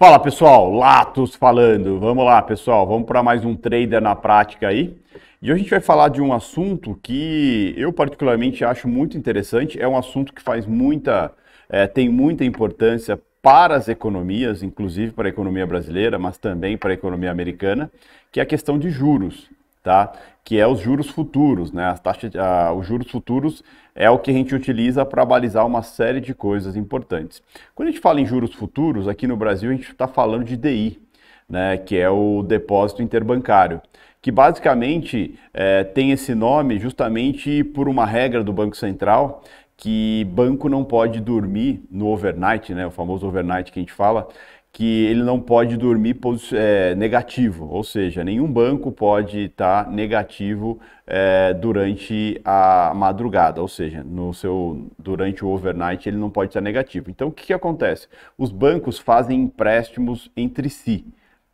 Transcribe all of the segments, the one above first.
Fala pessoal, Latos falando. Vamos lá, pessoal, vamos para mais um trader na prática aí. E hoje a gente vai falar de um assunto que eu particularmente acho muito interessante, é um assunto que faz muita é, tem muita importância para as economias, inclusive para a economia brasileira, mas também para a economia americana, que é a questão de juros tá? que é os juros futuros. Né? As taxas, a os juros futuros é o que a gente utiliza para balizar uma série de coisas importantes. Quando a gente fala em juros futuros, aqui no Brasil a gente está falando de DI, né? que é o depósito interbancário, que basicamente é, tem esse nome justamente por uma regra do Banco Central que banco não pode dormir no overnight, né? o famoso overnight que a gente fala, que ele não pode dormir é, negativo, ou seja, nenhum banco pode estar tá negativo é, durante a madrugada, ou seja, no seu durante o overnight ele não pode estar negativo. Então, o que, que acontece? Os bancos fazem empréstimos entre si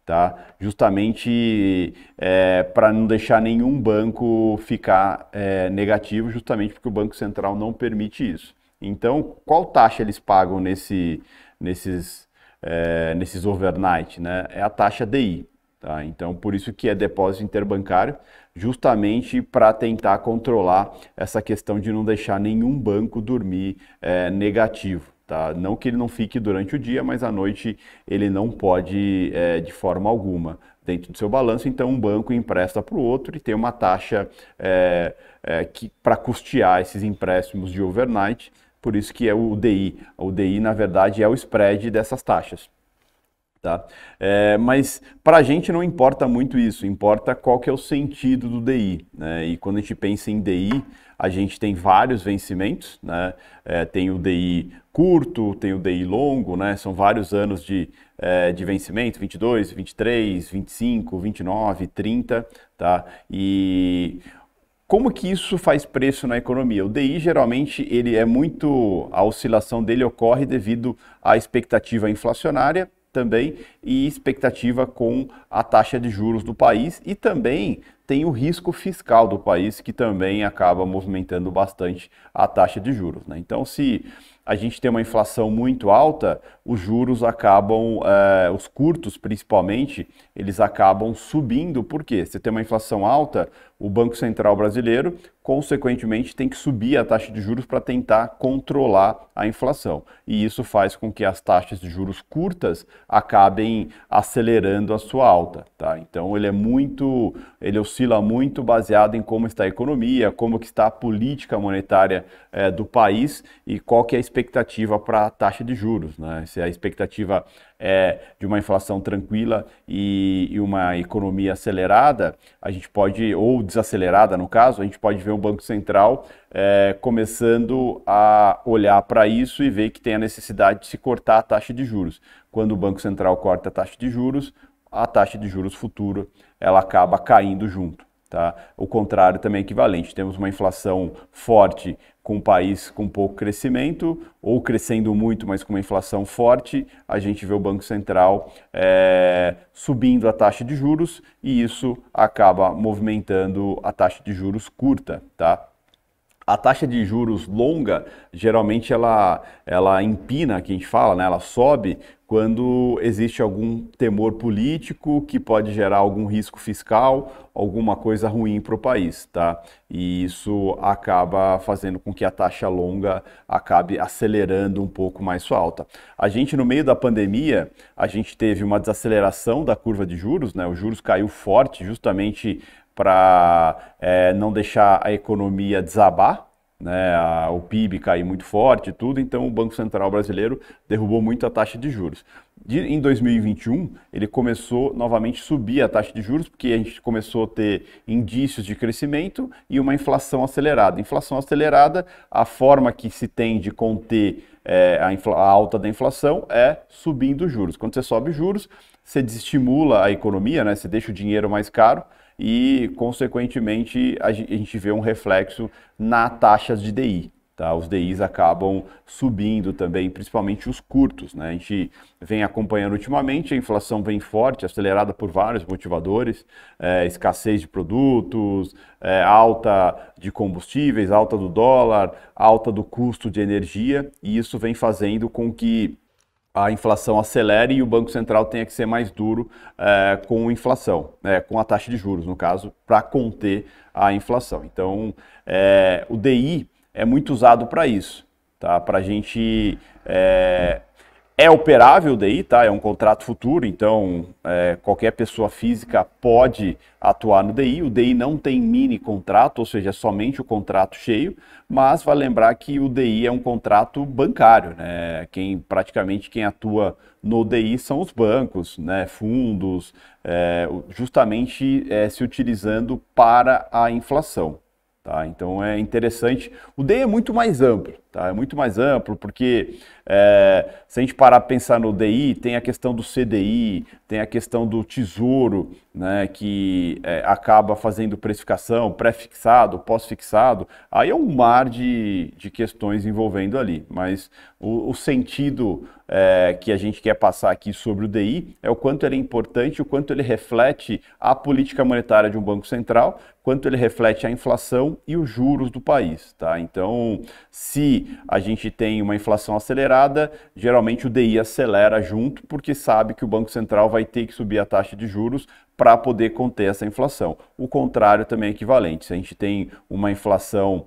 tá? Justamente é, para não deixar nenhum banco ficar é, negativo, justamente porque o Banco Central não permite isso. Então, qual taxa eles pagam nesse, nesses é, nesses overnight, né? É a taxa DI. Tá? Então, por isso que é depósito interbancário, justamente para tentar controlar essa questão de não deixar nenhum banco dormir é, negativo. Tá? Não que ele não fique durante o dia, mas à noite ele não pode é, de forma alguma dentro do seu balanço. Então, um banco empresta para o outro e tem uma taxa é, é, para custear esses empréstimos de overnight por isso que é o DI. O DI, na verdade, é o spread dessas taxas. Tá? É, mas para a gente não importa muito isso, importa qual que é o sentido do DI. Né? E quando a gente pensa em DI, a gente tem vários vencimentos, né? é, tem o DI curto, tem o DI longo, né? são vários anos de, é, de vencimento, 22, 23, 25, 29, 30, tá? e como que isso faz preço na economia? O DI geralmente ele é muito a oscilação dele ocorre devido à expectativa inflacionária também e expectativa com a taxa de juros do país e também tem o risco fiscal do país que também acaba movimentando bastante a taxa de juros. Né? Então, se a gente tem uma inflação muito alta, os juros acabam, eh, os curtos principalmente, eles acabam subindo, porque você tem uma inflação alta, o Banco Central Brasileiro consequentemente tem que subir a taxa de juros para tentar controlar a inflação. E isso faz com que as taxas de juros curtas acabem acelerando a sua alta, tá? Então ele é muito, ele oscila muito baseado em como está a economia, como que está a política monetária é, do país e qual que é a expectativa para a taxa de juros, né? Se a expectativa é, de uma inflação tranquila e, e, uma economia acelerada, a gente pode, ou desacelerada no caso, a gente pode ver um Banco Central é, começando a olhar para isso e ver que tem a necessidade de se cortar a taxa de juros. Quando o Banco Central corta a taxa de juros, a taxa de juros futura ela acaba caindo junto. Tá? O contrário também é equivalente. Temos uma inflação forte com um país com pouco crescimento ou crescendo muito, mas com uma inflação forte, a gente vê o Banco Central é, subindo a taxa de juros e isso acaba movimentando a taxa de juros curta, tá? A taxa de juros longa, geralmente ela, ela empina, que a gente fala, né? ela sobe quando existe algum temor político que pode gerar algum risco fiscal, alguma coisa ruim para o país, tá? E isso acaba fazendo com que a taxa longa acabe acelerando um pouco mais sua alta. A gente no meio da pandemia, a gente teve uma desaceleração da curva de juros, né? Os juros caiu forte, justamente para é, não deixar a economia desabar, né, a, o PIB cair muito forte tudo, então o Banco Central brasileiro derrubou muito a taxa de juros. De, em 2021, ele começou novamente a subir a taxa de juros, porque a gente começou a ter indícios de crescimento e uma inflação acelerada. Inflação acelerada, a forma que se tem de conter é, a, a alta da inflação é subindo juros. Quando você sobe juros, você desestimula a economia, né, você deixa o dinheiro mais caro, e, consequentemente, a gente vê um reflexo na taxas de DI. Tá, os DIs acabam subindo também, principalmente os curtos. Né? A gente vem acompanhando ultimamente, a inflação vem forte, acelerada por vários motivadores, é, escassez de produtos, é, alta de combustíveis, alta do dólar, alta do custo de energia, e isso vem fazendo com que a inflação acelere e o Banco Central tenha que ser mais duro é, com inflação, né, com a taxa de juros, no caso, para conter a inflação. Então, é, o DI é muito usado para isso, tá? para a gente é, é operável o DI, tá? É um contrato futuro, então é, qualquer pessoa física pode atuar no DI. O DI não tem mini contrato, ou seja, é somente o contrato cheio, mas vale lembrar que o DI é um contrato bancário, né? Quem praticamente quem atua no DI são os bancos, né? Fundos, é, justamente é, se utilizando para a inflação. Tá? Então é interessante. O DI é muito mais amplo. Tá? É muito mais amplo, porque é, se a gente parar para pensar no DI, tem a questão do CDI, tem a questão do tesouro, né, que é, acaba fazendo precificação, pré-fixado, pós-fixado. Aí é um mar de, de questões envolvendo ali. Mas o, o sentido é, que a gente quer passar aqui sobre o DI é o quanto ele é importante, o quanto ele reflete a política monetária de um banco central, quanto ele reflete a inflação e os juros do país. Tá? Então, se a gente tem uma inflação acelerada, geralmente o DI acelera junto, porque sabe que o Banco Central vai ter que subir a taxa de juros para poder conter essa inflação. O contrário também é equivalente. Se a gente tem uma inflação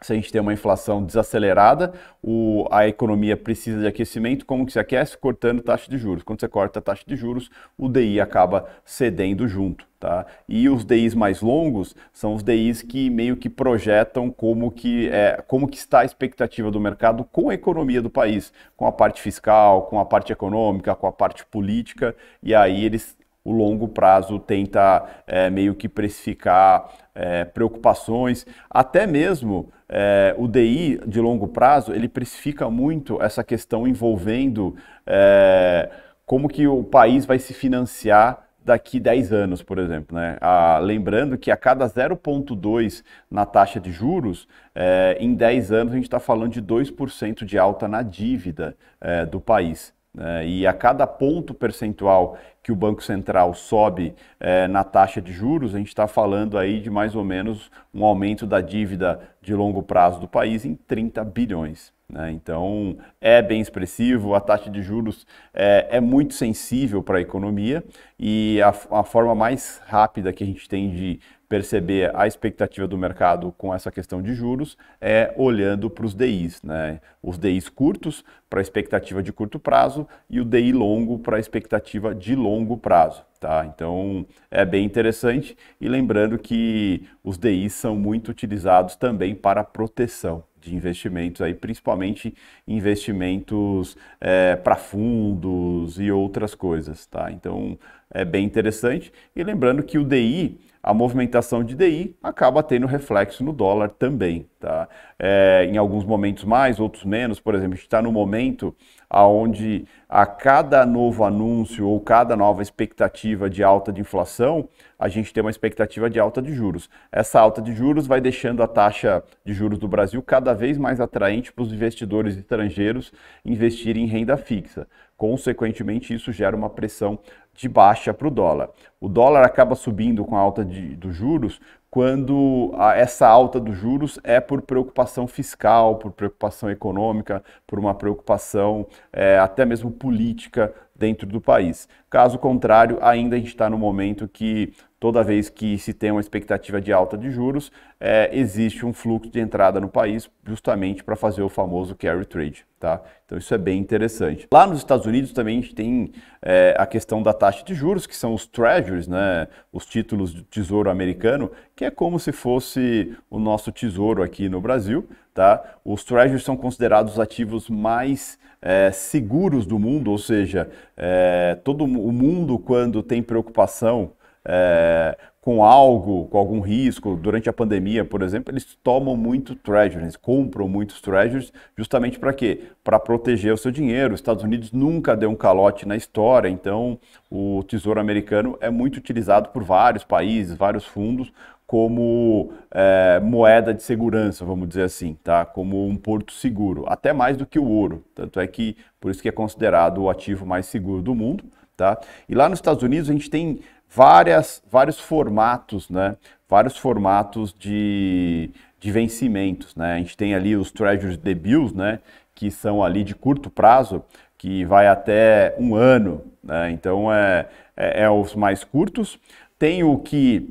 se a gente tem uma inflação desacelerada, o, a economia precisa de aquecimento, como que se aquece? Cortando taxa de juros. Quando você corta a taxa de juros, o DI acaba cedendo junto. Tá? E os DIs mais longos são os DIs que meio que projetam como que, é, como que está a expectativa do mercado com a economia do país, com a parte fiscal, com a parte econômica, com a parte política, e aí eles o longo prazo tenta é, meio que precificar é, preocupações, até mesmo é, o DI de longo prazo ele precifica muito essa questão envolvendo como que o país vai se financiar daqui 10 anos, por exemplo. Né? Ah, lembrando que a cada 0,2 na taxa de juros, em 10 anos a gente está falando de 2% de alta na dívida do país. Né? E a cada ponto percentual que o Banco Central sobe é, na taxa de juros, a gente está falando aí de mais ou menos um aumento da dívida de longo prazo do país em 30 bilhões. Né? Então é bem expressivo, a taxa de juros é, é muito sensível para a economia e a, a forma mais rápida que a gente tem de perceber a expectativa do mercado com essa questão de juros é olhando para os DIs, né? Os DIs curtos para a expectativa de curto prazo e o DI longo para a expectativa de longo prazo, tá? Então é bem interessante e lembrando que os DIs são muito utilizados também para proteção de investimentos aí, principalmente investimentos é, para fundos e outras coisas, tá? Então é bem interessante e lembrando que o DI a movimentação de DI acaba tendo reflexo no dólar também. Tá? É, em alguns momentos mais, outros menos. Por exemplo, a gente está no momento onde a cada novo anúncio ou cada nova expectativa de alta de inflação, a gente tem uma expectativa de alta de juros. Essa alta de juros vai deixando a taxa de juros do Brasil cada vez mais atraente para os investidores estrangeiros investirem em renda fixa. Consequentemente, isso gera uma pressão de baixa para o dólar. O dólar acaba subindo com a alta de, dos juros quando essa alta dos juros é por preocupação fiscal, por preocupação econômica, por uma preocupação é, até mesmo política dentro do país. Caso contrário, ainda a gente está no momento que toda vez que se tem uma expectativa de alta de juros, é, existe um fluxo de entrada no país justamente para fazer o famoso carry trade. Tá? Então isso é bem interessante. Lá nos Estados Unidos também a gente tem é, a questão da taxa de juros, que são os treasuries, né, os títulos do tesouro americano, que é como se fosse o nosso tesouro aqui no Brasil. Tá? Os treasuries são considerados os ativos mais é, seguros do mundo, ou seja, é, todo o mundo, quando tem preocupação é, com algo, com algum risco, durante a pandemia, por exemplo, eles tomam muito treasuries, compram muitos treasuries, justamente para quê? Para proteger o seu dinheiro. Os Estados Unidos nunca deu um calote na história, então o Tesouro Americano é muito utilizado por vários países, vários fundos, como é, moeda de segurança, vamos dizer assim, tá? como um porto seguro, até mais do que o ouro. Tanto é que, por isso que é considerado o ativo mais seguro do mundo. Tá? E lá nos Estados Unidos a gente tem várias, vários formatos, né? vários formatos de, de vencimentos. Né? A gente tem ali os Treasuries de Bills, né? que são ali de curto prazo, que vai até um ano. Né? Então é, é, é os mais curtos. Tem o que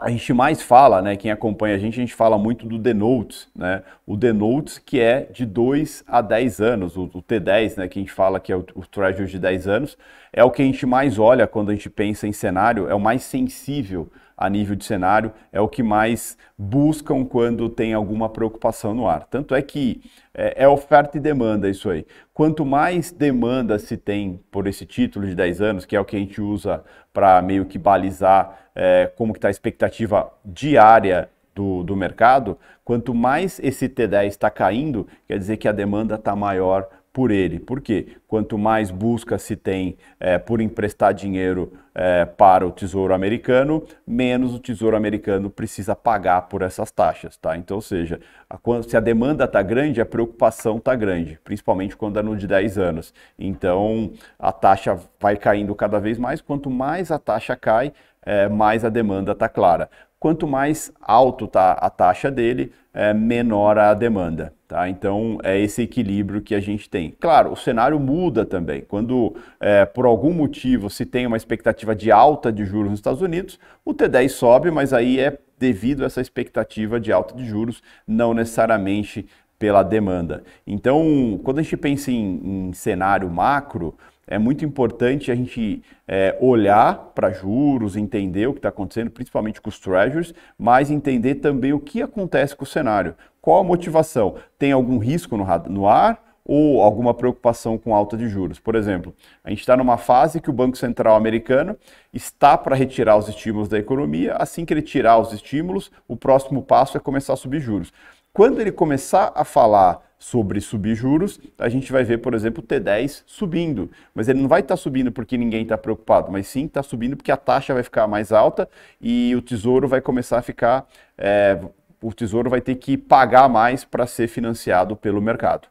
a gente mais fala, né? Quem acompanha a gente, a gente fala muito do denotes, né? O denotes que é de 2 a 10 anos, o, o, T10, né? Que a gente fala que é o, o treasury de 10 anos, é o que a gente mais olha quando a gente pensa em cenário, é o mais sensível a nível de cenário é o que mais buscam quando tem alguma preocupação no ar. Tanto é que é, é oferta e demanda isso aí. Quanto mais demanda se tem por esse título de 10 anos, que é o que a gente usa para meio que balizar é, como está a expectativa diária do, do, mercado, quanto mais esse T10 está caindo, quer dizer que a demanda está maior por ele. Por quê? Quanto mais busca se tem é, por emprestar dinheiro é, para o Tesouro Americano, menos o Tesouro Americano precisa pagar por essas taxas, tá? Então, ou seja, a, quando, se a demanda está grande, a preocupação está grande, principalmente quando é no de 10 anos. Então, a taxa vai caindo cada vez mais, quanto mais a taxa cai, é, mais a demanda está clara. Quanto mais alto está a taxa dele, é, menor a demanda. Tá? Então é esse equilíbrio que a gente tem. Claro, o cenário muda também. Quando é, por algum motivo se tem uma expectativa expectativa de alta de juros nos Estados Unidos, o T10 sobe, mas aí é devido a essa expectativa de alta de juros, não necessariamente pela demanda. Então, quando a gente pensa em, em cenário macro, é muito importante a gente é, olhar para juros, entender o que está acontecendo, principalmente com os treasures, mas entender também o que acontece com o cenário. Qual a motivação? Tem algum risco no, no ar? ou alguma preocupação com alta de juros. Por exemplo, a gente está numa fase que o Banco Central americano está para retirar os estímulos da economia. Assim que ele tirar os estímulos, o próximo passo é começar a subir juros. Quando ele começar a falar sobre subir juros, a gente vai ver, por exemplo, o T10 subindo. Mas ele não vai estar tá subindo porque ninguém está preocupado, mas sim está subindo porque a taxa vai ficar mais alta e o tesouro vai começar a ficar. É, o tesouro vai ter que pagar mais para ser financiado pelo mercado.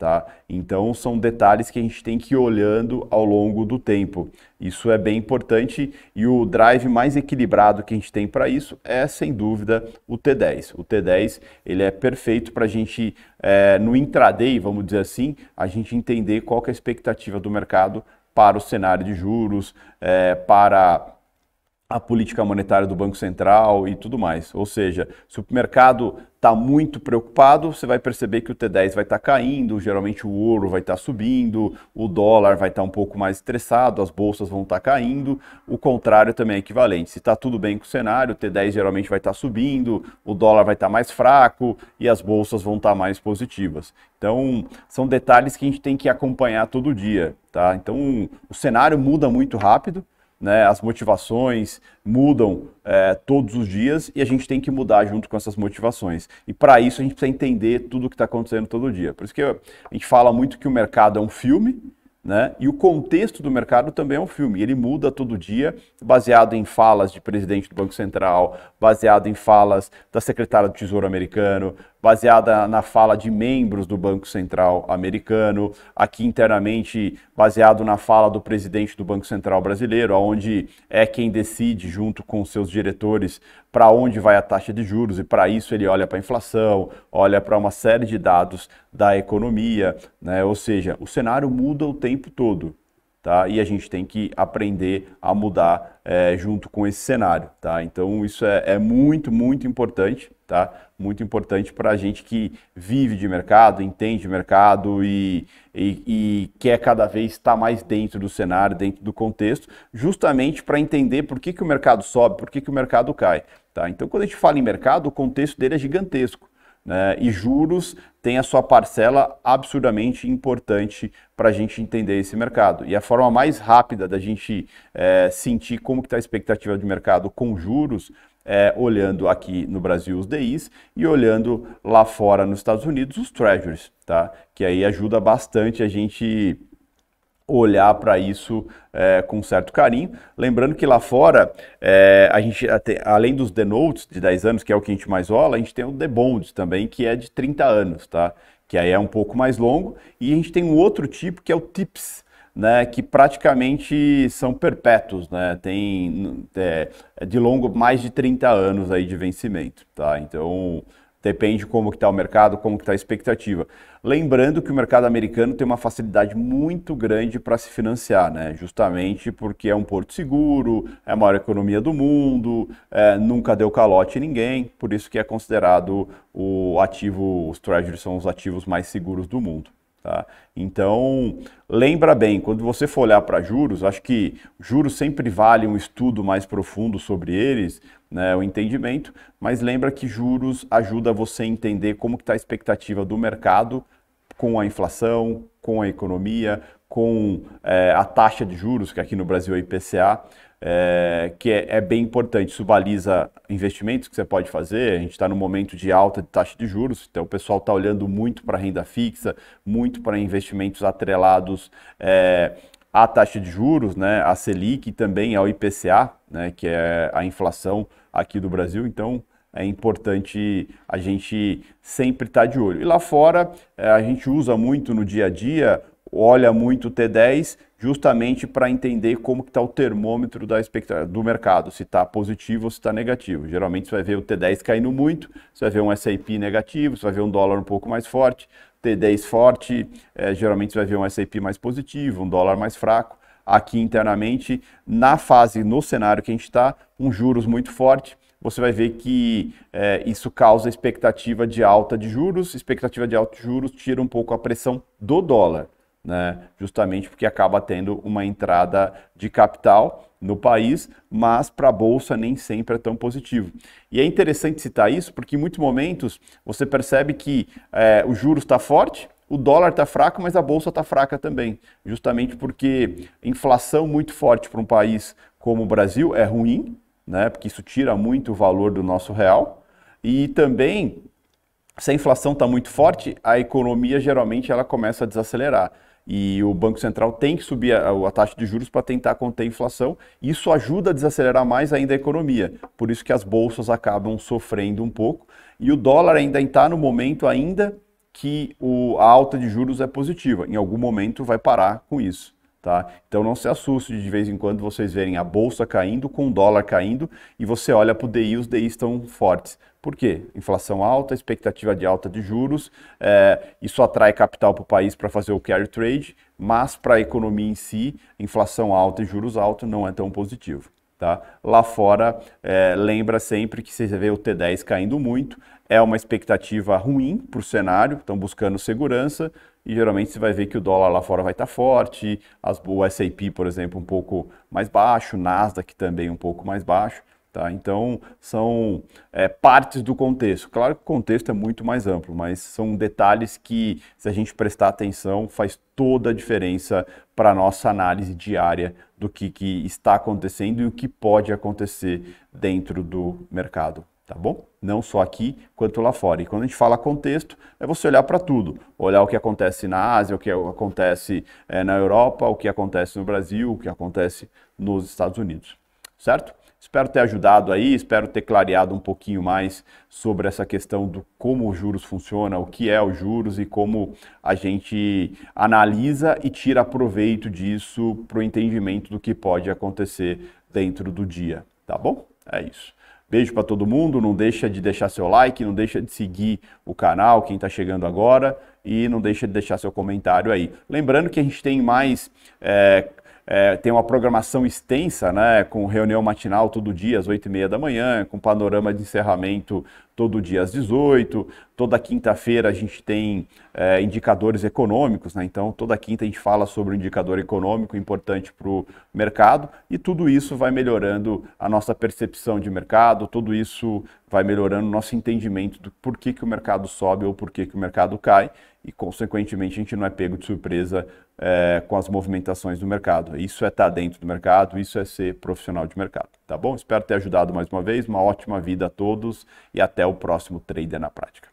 Tá? Então são detalhes que a gente tem que ir olhando ao longo do tempo. Isso é bem importante e o drive mais equilibrado que a gente tem para isso é sem dúvida o T10. O T10 ele é perfeito para a gente é, no intraday, vamos dizer assim, a gente entender qual é a expectativa do mercado para o cenário de juros, é, para a política monetária do Banco Central e tudo mais. Ou seja, se o mercado está muito preocupado, você vai perceber que o T10 vai estar tá caindo, geralmente o ouro vai estar tá subindo, o dólar vai estar tá um pouco mais estressado, as bolsas vão estar tá caindo. O contrário também é equivalente. Se está tudo bem com o cenário, o T10 geralmente vai estar tá subindo, o dólar vai estar tá mais fraco e as bolsas vão estar mais positivas. Então, são detalhes que a gente tem que acompanhar todo dia, tá? Então, o cenário muda muito rápido né, as motivações mudam é, todos os dias e a gente tem que mudar junto com essas motivações. E para isso a gente precisa entender tudo o que está acontecendo todo dia. Por isso que a gente fala muito que o mercado é um filme, né? E o contexto do mercado também é um filme, ele muda todo dia, baseado em falas de presidente do Banco Central, baseado em falas da secretária do Tesouro americano, baseada na fala de membros do Banco Central americano, aqui internamente baseado na fala do presidente do Banco Central brasileiro, onde é quem decide junto com seus diretores para onde vai a taxa de juros e para isso ele olha para a inflação, olha para uma série de dados da economia, né? Ou seja, o cenário muda o tempo todo. Tá? E a gente tem que aprender a mudar é, junto com esse cenário. Tá? Então, isso é, é muito, muito importante tá? Muito importante para a gente que vive de mercado, entende mercado e, e, e, quer cada vez estar tá mais dentro do cenário, dentro do contexto, justamente para entender por que, que o mercado sobe, por que, que o mercado cai. Tá? Então, quando a gente fala em mercado, o contexto dele é gigantesco. Né? E juros tem a sua parcela absurdamente importante para a gente entender esse mercado. E a forma mais rápida da gente é, sentir como está a expectativa de mercado com juros é, olhando aqui no Brasil os DIs e olhando lá fora nos Estados Unidos os Treasuries, tá? Que aí ajuda bastante a gente olhar para isso é, com certo carinho. Lembrando que lá fora, é, a gente, além dos The Notes de 10 anos, que é o que a gente mais olha, a gente tem o The Bonds também, que é de 30 anos, tá? Que aí é um pouco mais longo. E a gente tem um outro tipo que é o TIPS, né, que praticamente são perpétuos, né, tem é, é de longo mais de 30 anos aí de vencimento, tá? Então depende como que está o mercado, como que está a expectativa. Lembrando que o mercado americano tem uma facilidade muito grande para se financiar, né? Justamente porque é um porto seguro, é a maior economia do mundo, é, nunca deu calote em ninguém, por isso que é considerado o ativo, os treasuries são os ativos mais seguros do mundo. Tá? Então, lembra bem, quando você for olhar para juros, acho que juros sempre vale um estudo mais profundo sobre eles, né, o entendimento, mas lembra que juros ajuda você a entender como está a expectativa do mercado com a inflação, com a economia, com é, a taxa de juros, que aqui no Brasil é IPCA, é, que é, é, bem importante. Isso baliza investimentos que você pode fazer. A gente está no momento de alta de taxa de juros, então o pessoal está olhando muito para renda fixa, muito para investimentos atrelados é, à taxa de juros, né, à Selic e também ao IPCA, né, que é a inflação aqui do Brasil. Então é importante a gente sempre estar tá de olho. E lá fora, é, a gente usa muito no dia a dia olha muito o T10 justamente para entender como está o termômetro da do mercado, se está positivo ou se está negativo. Geralmente você vai ver o T10 caindo muito, você vai ver um S&P negativo, você vai ver um dólar um pouco mais forte, T10 forte, é, geralmente você vai ver um S&P mais positivo, um dólar mais fraco. Aqui internamente, na fase, no cenário que a gente está, um juros muito forte, você vai ver que é, isso causa expectativa de alta de juros, expectativa de alta de juros tira um pouco a pressão do dólar né? justamente porque acaba tendo uma entrada de capital no país, mas para a bolsa nem sempre é tão positivo. E é interessante citar isso porque em muitos momentos você percebe que é, o juros está forte, o dólar está fraco, mas a bolsa está fraca também, justamente porque inflação muito forte para um país como o Brasil é ruim, né? Porque isso tira muito o valor do nosso real. E também, se a inflação está muito forte, a economia geralmente ela começa a desacelerar e o Banco Central tem que subir a, a taxa de juros para tentar conter a inflação. Isso ajuda a desacelerar mais ainda a economia, por isso que as bolsas acabam sofrendo um pouco. E o dólar ainda está no momento ainda que o, a alta de juros é positiva. Em algum momento vai parar com isso. Tá? Então não se assuste de, vez em quando vocês verem a bolsa caindo com o dólar caindo e você olha para o DI, os DI estão fortes. Por quê? Inflação alta, expectativa de alta de juros, é, isso atrai capital para o país para fazer o carry trade, mas para a economia em si, inflação alta e juros altos não é tão positivo. Tá? Lá fora, é, lembra sempre que você vê o T10 caindo muito, é uma expectativa ruim para o cenário, estão buscando segurança, e geralmente você vai ver que o dólar lá fora vai estar tá forte, as, o S&P, por exemplo, um pouco mais baixo, Nasdaq também um pouco mais baixo. Tá? Então, são é, partes do contexto. Claro que o contexto é muito mais amplo, mas são detalhes que, se a gente prestar atenção, faz toda a diferença para a nossa análise diária do que, que está acontecendo e o que pode acontecer dentro do mercado tá bom? Não só aqui quanto lá fora. E quando a gente fala contexto, é você olhar para tudo, olhar o que acontece na Ásia, o que acontece é, na Europa, o que acontece no Brasil, o que acontece nos Estados Unidos, certo? Espero ter ajudado aí, espero ter clareado um pouquinho mais sobre essa questão do como os juros funciona, o que é os juros e como a gente analisa e tira proveito disso para o entendimento do que pode acontecer dentro do dia, tá bom? É isso. Beijo para todo mundo, não deixa de deixar seu like, não deixa de seguir o canal, quem está chegando agora, e não deixa de deixar seu comentário aí. Lembrando que a gente tem mais é, é, tem uma programação extensa, né, com reunião matinal todo dia às 8 e meia da manhã, com panorama de encerramento todo dia às 18. Toda quinta-feira a gente tem é, indicadores econômicos, né? então toda quinta a gente fala sobre um indicador econômico importante para o mercado e tudo isso vai melhorando a nossa percepção de mercado, tudo isso vai melhorando o nosso entendimento do porquê que o mercado sobe ou porquê que o mercado cai e, consequentemente, a gente não é pego de surpresa é, com as movimentações do mercado. Isso é estar tá dentro do mercado, isso é ser profissional de mercado, tá bom? Espero ter ajudado mais uma vez. Uma ótima vida a todos e até o próximo Trader na Prática.